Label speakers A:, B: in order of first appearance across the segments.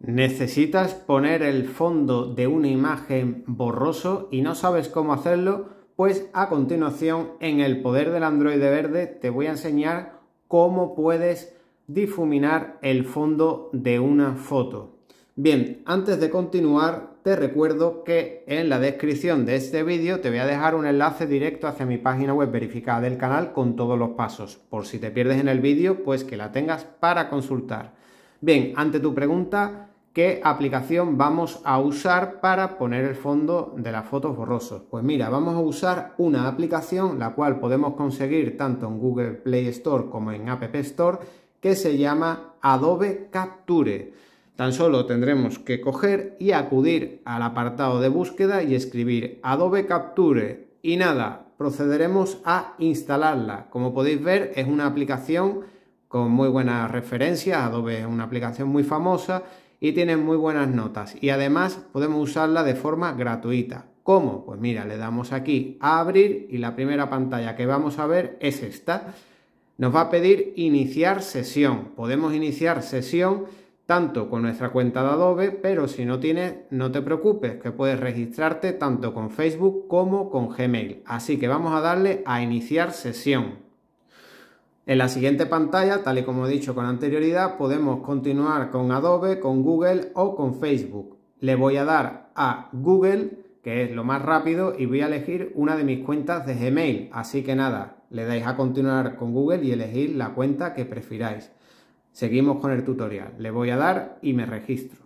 A: ¿Necesitas poner el fondo de una imagen borroso y no sabes cómo hacerlo? Pues a continuación en el poder del Android verde te voy a enseñar cómo puedes difuminar el fondo de una foto. Bien, antes de continuar te recuerdo que en la descripción de este vídeo te voy a dejar un enlace directo hacia mi página web verificada del canal con todos los pasos. Por si te pierdes en el vídeo, pues que la tengas para consultar. Bien, ante tu pregunta, ¿qué aplicación vamos a usar para poner el fondo de las fotos borrosos? Pues mira, vamos a usar una aplicación la cual podemos conseguir tanto en Google Play Store como en App Store que se llama Adobe Capture. Tan solo tendremos que coger y acudir al apartado de búsqueda y escribir Adobe Capture y nada, procederemos a instalarla. Como podéis ver, es una aplicación con muy buenas referencias. Adobe es una aplicación muy famosa y tiene muy buenas notas. Y además podemos usarla de forma gratuita. ¿Cómo? Pues mira, le damos aquí a abrir y la primera pantalla que vamos a ver es esta. Nos va a pedir iniciar sesión. Podemos iniciar sesión tanto con nuestra cuenta de Adobe, pero si no tienes, no te preocupes, que puedes registrarte tanto con Facebook como con Gmail. Así que vamos a darle a iniciar sesión. En la siguiente pantalla, tal y como he dicho con anterioridad, podemos continuar con Adobe, con Google o con Facebook. Le voy a dar a Google, que es lo más rápido, y voy a elegir una de mis cuentas de Gmail. Así que nada, le dais a continuar con Google y elegir la cuenta que prefiráis. Seguimos con el tutorial. Le voy a dar y me registro.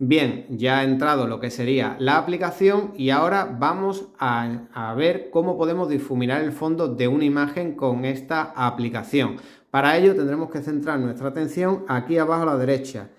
A: Bien, ya ha entrado lo que sería la aplicación y ahora vamos a, ver cómo podemos difuminar el fondo de una imagen con esta aplicación. Para ello tendremos que centrar nuestra atención aquí abajo a la derecha.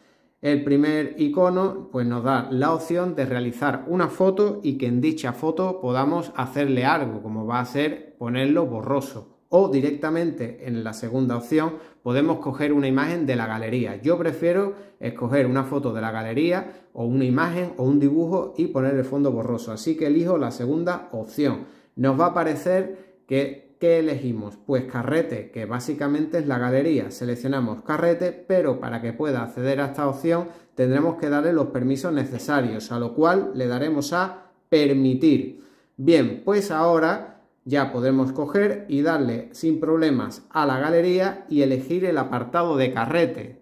A: El primer icono pues nos da la opción de realizar una foto y que en dicha foto podamos hacerle algo, como va a ser ponerlo borroso o directamente en la segunda opción podemos coger una imagen de la galería. Yo prefiero escoger una foto de la galería o una imagen o un dibujo y poner el fondo borroso. Así que elijo la segunda opción. Nos va a aparecer que ¿qué elegimos? Pues carrete, que básicamente es la galería. Seleccionamos carrete, pero para que pueda acceder a esta opción tendremos que darle los permisos necesarios, a lo cual le daremos a permitir. Bien, pues ahora ya podemos coger y darle sin problemas a la galería y elegir el apartado de carrete.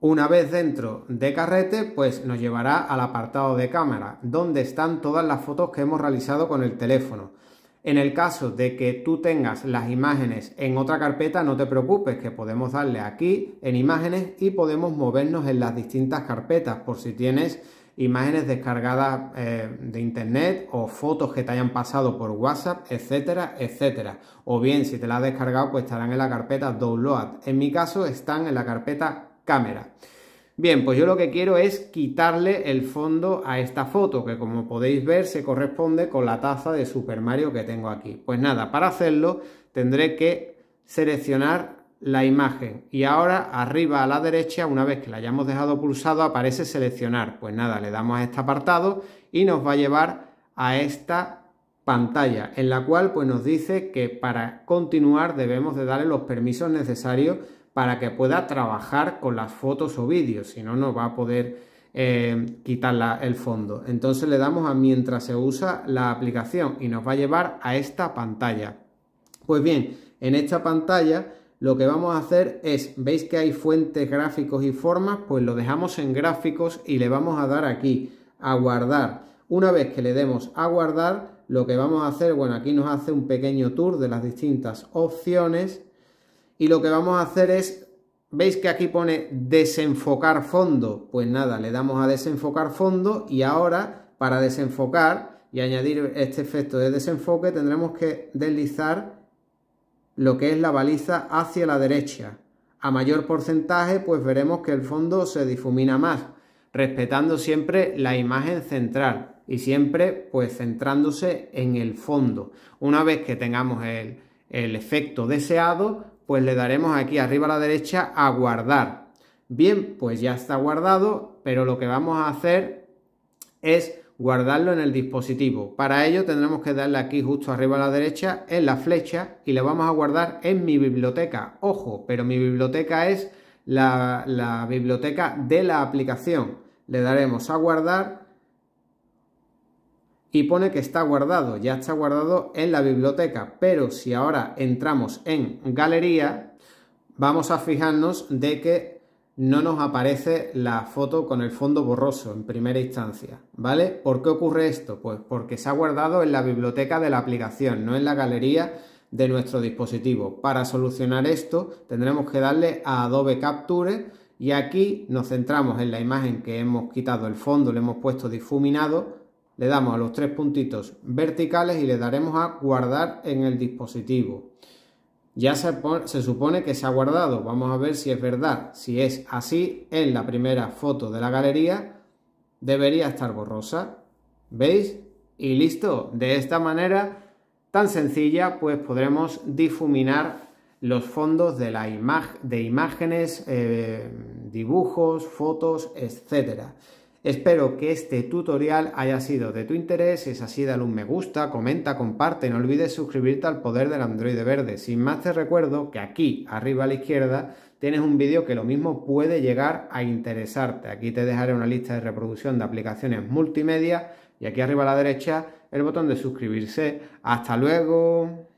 A: Una vez dentro de carrete, pues nos llevará al apartado de cámara, donde están todas las fotos que hemos realizado con el teléfono. En el caso de que tú tengas las imágenes en otra carpeta, no te preocupes, que podemos darle aquí en imágenes y podemos movernos en las distintas carpetas por si tienes imágenes descargadas eh, de internet o fotos que te hayan pasado por WhatsApp, etcétera, etcétera. O bien, si te la has descargado, pues estarán en la carpeta Download. En mi caso, están en la carpeta Cámara. Bien, pues yo lo que quiero es quitarle el fondo a esta foto, que como podéis ver se corresponde con la taza de Super Mario que tengo aquí. Pues nada, para hacerlo tendré que seleccionar la imagen y ahora arriba a la derecha, una vez que la hayamos dejado pulsado, aparece seleccionar. Pues nada, le damos a este apartado y nos va a llevar a esta pantalla en la cual pues nos dice que para continuar debemos de darle los permisos necesarios para que pueda trabajar con las fotos o vídeos, si no, no va a poder eh, quitarla el fondo. Entonces le damos a mientras se usa la aplicación y nos va a llevar a esta pantalla. Pues bien, en esta pantalla lo que vamos a hacer es, veis que hay fuentes, gráficos y formas, pues lo dejamos en gráficos y le vamos a dar aquí a guardar. Una vez que le demos a guardar, lo que vamos a hacer, bueno, aquí nos hace un pequeño tour de las distintas opciones y lo que vamos a hacer es, veis que aquí pone desenfocar fondo, pues nada, le damos a desenfocar fondo y ahora para desenfocar y añadir este efecto de desenfoque tendremos que deslizar lo que es la baliza hacia la derecha. A mayor porcentaje, pues veremos que el fondo se difumina más, respetando siempre la imagen central y siempre pues centrándose en el fondo. Una vez que tengamos el, el efecto deseado, pues le daremos aquí arriba a la derecha a guardar. Bien, pues ya está guardado, pero lo que vamos a hacer es guardarlo en el dispositivo. Para ello tendremos que darle aquí justo arriba a la derecha en la flecha y le vamos a guardar en mi biblioteca. Ojo, pero mi biblioteca es la, la biblioteca de la aplicación. Le daremos a guardar y pone que está guardado, ya está guardado en la biblioteca, pero si ahora entramos en galería, vamos a fijarnos de que no nos aparece la foto con el fondo borroso en primera instancia, ¿vale? ¿Por qué ocurre esto? Pues porque se ha guardado en la biblioteca de la aplicación, no en la galería de nuestro dispositivo. Para solucionar esto tendremos que darle a Adobe Capture y aquí nos centramos en la imagen que hemos quitado el fondo, le hemos puesto difuminado, le damos a los tres puntitos verticales y le daremos a guardar en el dispositivo. Ya se, supone que se ha guardado. Vamos a ver si es verdad. Si es así, en la primera foto de la galería debería estar borrosa. ¿Veis? Y listo. De esta manera tan sencilla, pues podremos difuminar los fondos de, la de imágenes, eh, dibujos, fotos, etcétera. Espero que este tutorial haya sido de tu interés, si es así dale un me gusta, comenta, comparte, no olvides suscribirte al poder del Android verde. Sin más te recuerdo que aquí, arriba a la izquierda, tienes un vídeo que lo mismo puede llegar a interesarte. Aquí te dejaré una lista de reproducción de aplicaciones multimedia y aquí arriba a la derecha el botón de suscribirse. ¡Hasta luego!